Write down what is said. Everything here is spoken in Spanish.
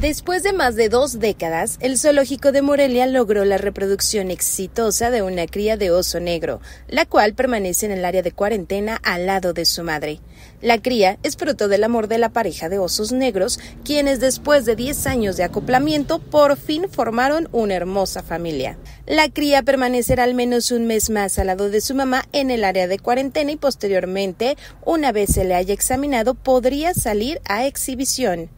Después de más de dos décadas, el zoológico de Morelia logró la reproducción exitosa de una cría de oso negro, la cual permanece en el área de cuarentena al lado de su madre. La cría es fruto del amor de la pareja de osos negros, quienes después de 10 años de acoplamiento por fin formaron una hermosa familia. La cría permanecerá al menos un mes más al lado de su mamá en el área de cuarentena y posteriormente, una vez se le haya examinado, podría salir a exhibición.